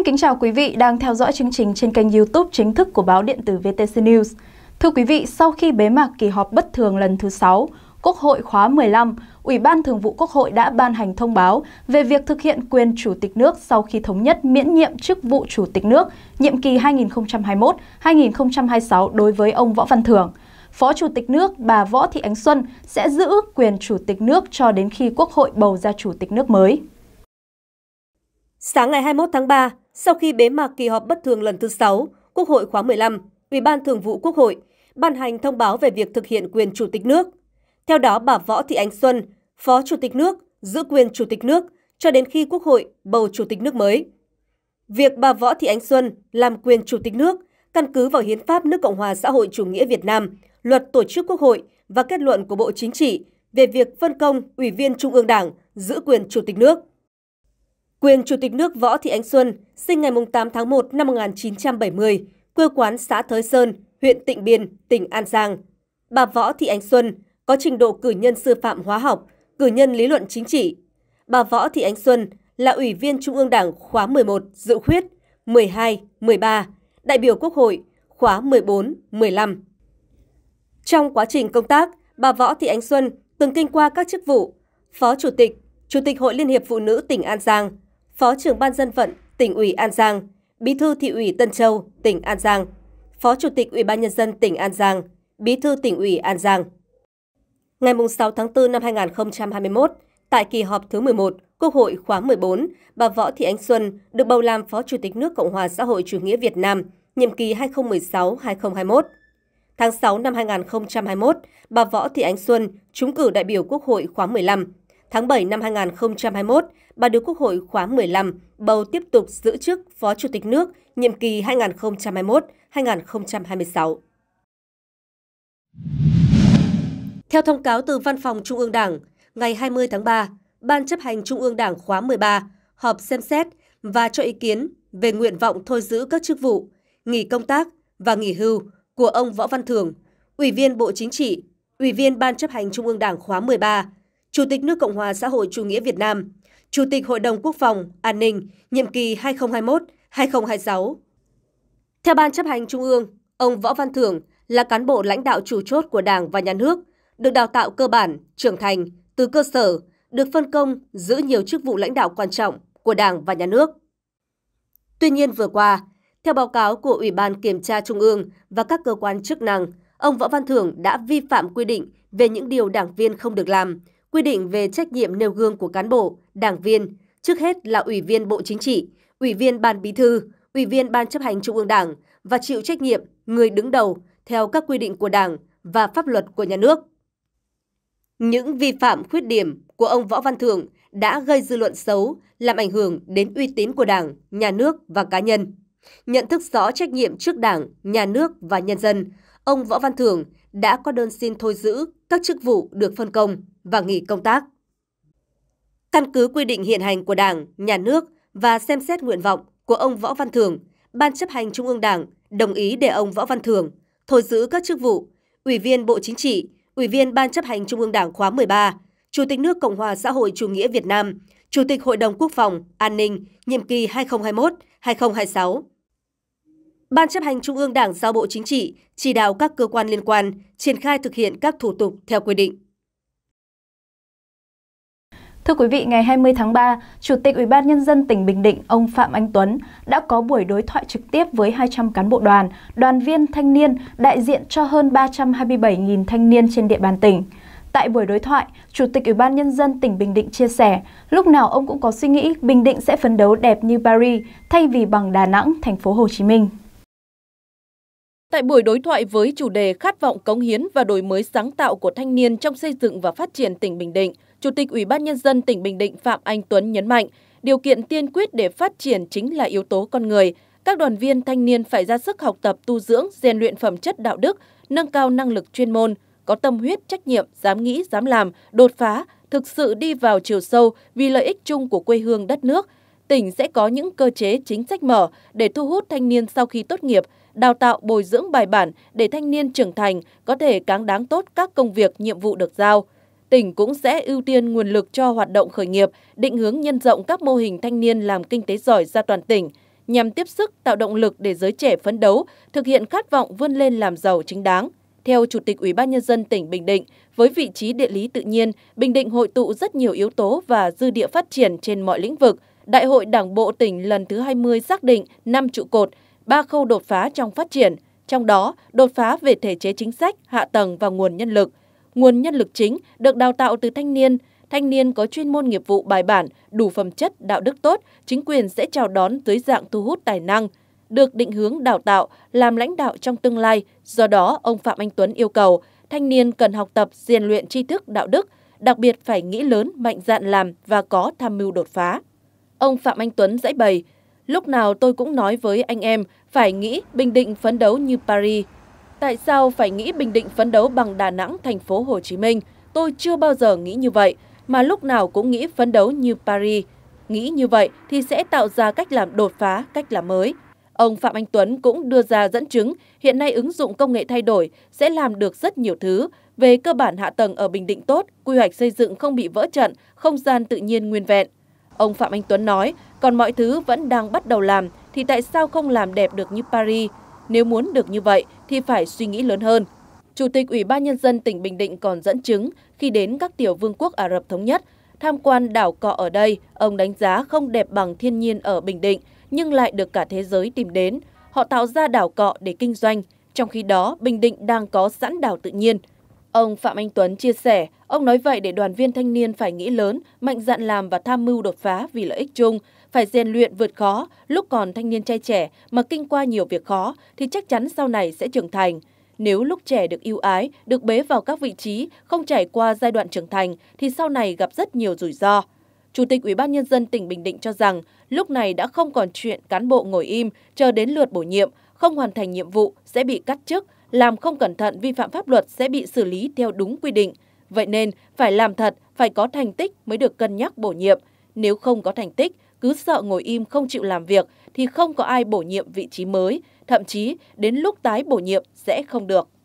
Xin kính chào quý vị đang theo dõi chương trình trên kênh YouTube chính thức của báo điện tử VTC News. Thưa quý vị, sau khi bế mạc kỳ họp bất thường lần thứ 6, Quốc hội khóa 15, Ủy ban Thường vụ Quốc hội đã ban hành thông báo về việc thực hiện quyền Chủ tịch nước sau khi thống nhất miễn nhiệm chức vụ Chủ tịch nước nhiệm kỳ 2021-2026 đối với ông Võ Văn Thưởng. Phó Chủ tịch nước bà Võ Thị Ánh Xuân sẽ giữ quyền Chủ tịch nước cho đến khi Quốc hội bầu ra Chủ tịch nước mới. Sáng ngày 21 tháng 3, sau khi bế mạc kỳ họp bất thường lần thứ 6, Quốc hội khóa 15, Ủy ban Thường vụ Quốc hội ban hành thông báo về việc thực hiện quyền Chủ tịch nước. Theo đó, bà Võ Thị Ánh Xuân, Phó Chủ tịch nước, giữ quyền Chủ tịch nước cho đến khi Quốc hội bầu Chủ tịch nước mới. Việc bà Võ Thị Ánh Xuân làm quyền Chủ tịch nước căn cứ vào Hiến pháp nước Cộng hòa xã hội chủ nghĩa Việt Nam, luật tổ chức Quốc hội và kết luận của Bộ Chính trị về việc phân công Ủy viên Trung ương Đảng giữ quyền Chủ tịch nước. Quyền Chủ tịch nước Võ Thị Ánh Xuân, sinh ngày 8 tháng 1 năm 1970, quê quán xã Thới Sơn, huyện Tịnh Biên, tỉnh An Giang. Bà Võ Thị Ánh Xuân có trình độ cử nhân sư phạm hóa học, cử nhân lý luận chính trị. Bà Võ Thị Ánh Xuân là Ủy viên Trung ương Đảng khóa 11 dự khuyết 12, 13, đại biểu Quốc hội khóa 14, 15. Trong quá trình công tác, bà Võ Thị Ánh Xuân từng kinh qua các chức vụ Phó Chủ tịch, Chủ tịch Hội Liên hiệp Phụ nữ tỉnh An Giang, Phó trưởng ban dân vận tỉnh ủy An Giang, Bí thư thị ủy Tân Châu, tỉnh An Giang, Phó Chủ tịch Ủy ban nhân dân tỉnh An Giang, Bí thư tỉnh ủy An Giang. Ngày 6 tháng 4 năm 2021, tại kỳ họp thứ 11, Quốc hội khóa 14, bà Võ Thị Ánh Xuân được bầu làm Phó Chủ tịch nước Cộng hòa xã hội chủ nghĩa Việt Nam, nhiệm kỳ 2016-2021. Tháng 6 năm 2021, bà Võ Thị Ánh Xuân trúng cử đại biểu Quốc hội khóa 15, Tháng 7 năm 2021, bà được Quốc hội khóa 15 bầu tiếp tục giữ chức Phó Chủ tịch nước nhiệm kỳ 2021-2026. Theo thông cáo từ Văn phòng Trung ương Đảng, ngày 20 tháng 3, Ban chấp hành Trung ương Đảng khóa 13 họp xem xét và cho ý kiến về nguyện vọng thôi giữ các chức vụ, nghỉ công tác và nghỉ hưu của ông Võ Văn Thường, Ủy viên Bộ Chính trị, Ủy viên Ban chấp hành Trung ương Đảng khóa 13, Chủ tịch nước Cộng hòa xã hội chủ nghĩa Việt Nam, Chủ tịch Hội đồng Quốc phòng, An ninh, nhiệm kỳ 2021-2026. Theo Ban chấp hành Trung ương, ông Võ Văn Thưởng là cán bộ lãnh đạo chủ chốt của Đảng và Nhà nước, được đào tạo cơ bản, trưởng thành, từ cơ sở, được phân công giữ nhiều chức vụ lãnh đạo quan trọng của Đảng và Nhà nước. Tuy nhiên vừa qua, theo báo cáo của Ủy ban Kiểm tra Trung ương và các cơ quan chức năng, ông Võ Văn Thưởng đã vi phạm quy định về những điều đảng viên không được làm, quy định về trách nhiệm nêu gương của cán bộ, đảng viên, trước hết là Ủy viên Bộ Chính trị, Ủy viên Ban Bí thư, Ủy viên Ban chấp hành Trung ương Đảng và chịu trách nhiệm người đứng đầu theo các quy định của Đảng và pháp luật của nhà nước. Những vi phạm khuyết điểm của ông Võ Văn Thưởng đã gây dư luận xấu, làm ảnh hưởng đến uy tín của Đảng, nhà nước và cá nhân. Nhận thức rõ trách nhiệm trước Đảng, nhà nước và nhân dân, ông Võ Văn Thưởng đã có đơn xin thôi giữ các chức vụ được phân công và nghỉ công tác. Căn cứ quy định hiện hành của Đảng, Nhà nước và xem xét nguyện vọng của ông Võ Văn Thường, Ban chấp hành Trung ương Đảng đồng ý để ông Võ Văn Thường thôi giữ các chức vụ Ủy viên Bộ Chính trị, Ủy viên Ban chấp hành Trung ương Đảng khóa 13, Chủ tịch nước Cộng hòa xã hội chủ nghĩa Việt Nam, Chủ tịch Hội đồng Quốc phòng, An ninh, nhiệm kỳ 2021-2026. Ban chấp hành Trung ương Đảng giao Bộ Chính trị chỉ đạo các cơ quan liên quan triển khai thực hiện các thủ tục theo quy định. Thưa quý vị, ngày 20 tháng 3, Chủ tịch Ủy ban nhân dân tỉnh Bình Định, ông Phạm Anh Tuấn đã có buổi đối thoại trực tiếp với 200 cán bộ đoàn, đoàn viên thanh niên đại diện cho hơn 327.000 thanh niên trên địa bàn tỉnh. Tại buổi đối thoại, Chủ tịch Ủy ban nhân dân tỉnh Bình Định chia sẻ, lúc nào ông cũng có suy nghĩ Bình Định sẽ phấn đấu đẹp như Paris thay vì bằng Đà Nẵng, thành phố Hồ Chí Minh. Tại buổi đối thoại với chủ đề Khát vọng cống hiến và đổi mới sáng tạo của thanh niên trong xây dựng và phát triển tỉnh Bình Định, Chủ tịch Ủy ban Nhân dân tỉnh Bình Định Phạm Anh Tuấn nhấn mạnh, điều kiện tiên quyết để phát triển chính là yếu tố con người. Các đoàn viên thanh niên phải ra sức học tập tu dưỡng, rèn luyện phẩm chất đạo đức, nâng cao năng lực chuyên môn, có tâm huyết, trách nhiệm, dám nghĩ, dám làm, đột phá, thực sự đi vào chiều sâu vì lợi ích chung của quê hương đất nước. Tỉnh sẽ có những cơ chế chính sách mở để thu hút thanh niên sau khi tốt nghiệp – đào tạo bồi dưỡng bài bản để thanh niên trưởng thành có thể cáng đáng tốt các công việc, nhiệm vụ được giao. Tỉnh cũng sẽ ưu tiên nguồn lực cho hoạt động khởi nghiệp, định hướng nhân rộng các mô hình thanh niên làm kinh tế giỏi ra toàn tỉnh, nhằm tiếp sức tạo động lực để giới trẻ phấn đấu, thực hiện khát vọng vươn lên làm giàu chính đáng. Theo Chủ tịch Ủy ban Nhân dân tỉnh Bình Định, với vị trí địa lý tự nhiên, Bình Định hội tụ rất nhiều yếu tố và dư địa phát triển trên mọi lĩnh vực. Đại hội Đảng Bộ tỉnh lần thứ 20 xác định 5 trụ cột – ba khâu đột phá trong phát triển, trong đó đột phá về thể chế chính sách, hạ tầng và nguồn nhân lực. Nguồn nhân lực chính được đào tạo từ thanh niên, thanh niên có chuyên môn nghiệp vụ bài bản, đủ phẩm chất, đạo đức tốt, chính quyền sẽ chào đón dưới dạng thu hút tài năng, được định hướng đào tạo làm lãnh đạo trong tương lai. Do đó, ông Phạm Anh Tuấn yêu cầu thanh niên cần học tập, rèn luyện tri thức, đạo đức, đặc biệt phải nghĩ lớn, mạnh dạn làm và có tham mưu đột phá. Ông Phạm Anh Tuấn giải bày, Lúc nào tôi cũng nói với anh em phải nghĩ Bình Định phấn đấu như Paris. Tại sao phải nghĩ Bình Định phấn đấu bằng Đà Nẵng, thành phố Hồ Chí Minh? Tôi chưa bao giờ nghĩ như vậy, mà lúc nào cũng nghĩ phấn đấu như Paris. Nghĩ như vậy thì sẽ tạo ra cách làm đột phá, cách làm mới. Ông Phạm Anh Tuấn cũng đưa ra dẫn chứng hiện nay ứng dụng công nghệ thay đổi sẽ làm được rất nhiều thứ. Về cơ bản hạ tầng ở Bình Định tốt, quy hoạch xây dựng không bị vỡ trận, không gian tự nhiên nguyên vẹn. Ông Phạm Anh Tuấn nói, còn mọi thứ vẫn đang bắt đầu làm thì tại sao không làm đẹp được như Paris? Nếu muốn được như vậy thì phải suy nghĩ lớn hơn. Chủ tịch Ủy ban Nhân dân tỉnh Bình Định còn dẫn chứng khi đến các tiểu vương quốc Ả Rập Thống Nhất, tham quan đảo cọ ở đây, ông đánh giá không đẹp bằng thiên nhiên ở Bình Định, nhưng lại được cả thế giới tìm đến. Họ tạo ra đảo cọ để kinh doanh, trong khi đó Bình Định đang có sẵn đảo tự nhiên. Ông Phạm Anh Tuấn chia sẻ, Ông nói vậy để đoàn viên thanh niên phải nghĩ lớn, mạnh dạn làm và tham mưu đột phá vì lợi ích chung, phải rèn luyện vượt khó, lúc còn thanh niên trai trẻ mà kinh qua nhiều việc khó thì chắc chắn sau này sẽ trưởng thành. Nếu lúc trẻ được yêu ái, được bế vào các vị trí, không trải qua giai đoạn trưởng thành thì sau này gặp rất nhiều rủi ro. Chủ tịch Ủy ban nhân dân tỉnh Bình Định cho rằng, lúc này đã không còn chuyện cán bộ ngồi im chờ đến lượt bổ nhiệm, không hoàn thành nhiệm vụ sẽ bị cắt chức, làm không cẩn thận vi phạm pháp luật sẽ bị xử lý theo đúng quy định. Vậy nên, phải làm thật, phải có thành tích mới được cân nhắc bổ nhiệm. Nếu không có thành tích, cứ sợ ngồi im không chịu làm việc thì không có ai bổ nhiệm vị trí mới, thậm chí đến lúc tái bổ nhiệm sẽ không được.